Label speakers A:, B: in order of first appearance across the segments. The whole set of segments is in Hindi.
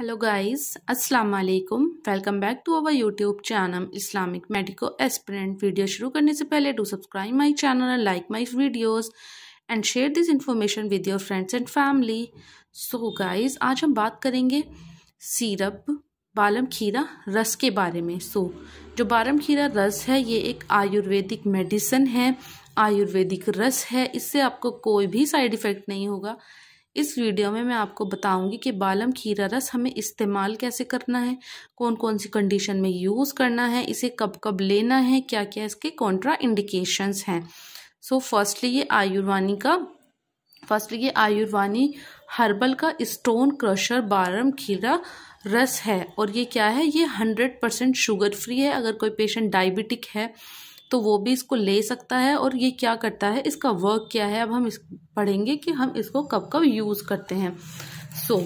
A: हेलो गाइस अस्सलाम वालेकुम welcome back to our YouTube channel Islamic medico aspirant video शुरू करने से पहले do subscribe my channel and like my videos and share this information with your friends and family so guys आज हम बात करेंगे सिरप बालम खीरा रस के बारे में सो so, जो बालम खीरा रस है ये एक आयुर्वेदिक मेडिसन है आयुर्वेदिक रस है इससे आपको कोई भी साइड इफ़ेक्ट नहीं होगा इस वीडियो में मैं आपको बताऊंगी कि बालम खीरा रस हमें इस्तेमाल कैसे करना है कौन कौन सी कंडीशन में यूज़ करना है इसे कब कब लेना है क्या क्या इसके कॉन्ट्रा इंडिकेशंस हैं सो फर्स्टली ये आयुर्वानी का फर्स्टली ये आयुर्वानी हर्बल का स्टोन क्रशर बालम खीरा रस है और ये क्या है ये हंड्रेड परसेंट शुगर फ्री है अगर कोई पेशेंट डायबिटिक है तो वो भी इसको ले सकता है और ये क्या करता है इसका वर्क क्या है अब हम इस पढ़ेंगे कि हम इसको कब कब यूज़ करते हैं सो so,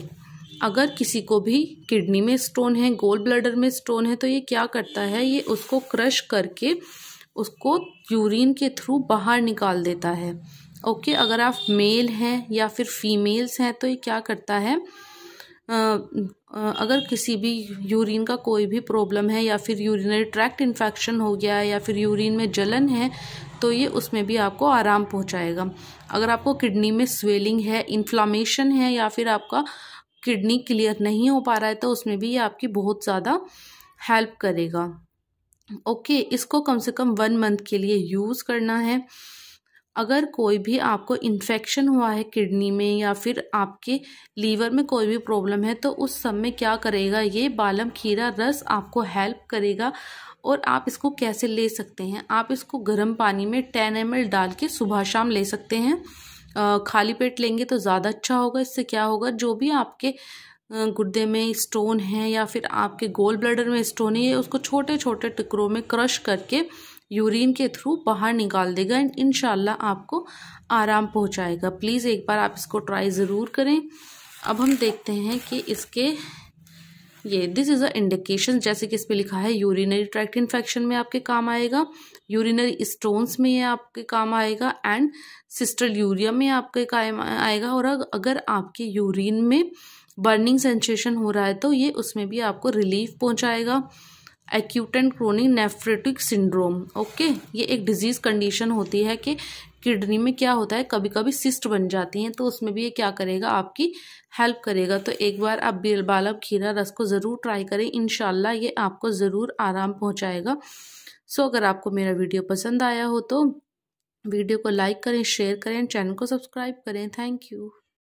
A: अगर किसी को भी किडनी में स्टोन है गोल ब्लडर में स्टोन है तो ये क्या करता है ये उसको क्रश करके उसको यूरिन के थ्रू बाहर निकाल देता है ओके okay, अगर आप मेल हैं या फिर फीमेल्स हैं तो ये क्या करता है अगर किसी भी यूरिन का कोई भी प्रॉब्लम है या फिर यूरिनरी ट्रैक्ट इन्फेक्शन हो गया है या फिर यूरिन में जलन है तो ये उसमें भी आपको आराम पहुंचाएगा अगर आपको किडनी में स्वेलिंग है इन्फ्लामेशन है या फिर आपका किडनी क्लियर नहीं हो पा रहा है तो उसमें भी ये आपकी बहुत ज़्यादा हेल्प करेगा ओके इसको कम से कम वन मंथ के लिए यूज़ करना है अगर कोई भी आपको इन्फेक्शन हुआ है किडनी में या फिर आपके लीवर में कोई भी प्रॉब्लम है तो उस समय में क्या करेगा ये बालम खीरा रस आपको हेल्प करेगा और आप इसको कैसे ले सकते हैं आप इसको गर्म पानी में टेन एम डाल के सुबह शाम ले सकते हैं खाली पेट लेंगे तो ज़्यादा अच्छा होगा इससे क्या होगा जो भी आपके गुर्दे में स्टोन है या फिर आपके गोल ब्लडर में स्टोन है उसको छोटे छोटे टुकड़ों में क्रश करके यूरिन के थ्रू बाहर निकाल देगा एंड इन आपको आराम पहुंचाएगा प्लीज़ एक बार आप इसको ट्राई ज़रूर करें अब हम देखते हैं कि इसके ये दिस इज़ अ इंडिकेशन जैसे कि इस पर लिखा है यूरिनरी ट्रैक्ट इन्फेक्शन में आपके काम आएगा यूरिनरी स्टोन्स में ये आपके काम आएगा एंड सिस्टल यूरिया में आपके काम आएगा और अगर आपके यूरिन में बर्निंग सेंसेशन हो रहा है तो ये उसमें भी आपको रिलीफ पहुंचाएगा acute and chronic nephritic syndrome okay ये एक डिजीज़ कंडीशन होती है कि किडनी में क्या होता है कभी कभी सिस्ट बन जाती हैं तो उसमें भी ये क्या करेगा आपकी हेल्प करेगा तो एक बार आप बालब खीरा रस को ज़रूर ट्राई करें इन ये आपको ज़रूर आराम पहुँचाएगा सो so, अगर आपको मेरा वीडियो पसंद आया हो तो वीडियो को लाइक करें शेयर करें चैनल को सब्सक्राइब करें थैंक यू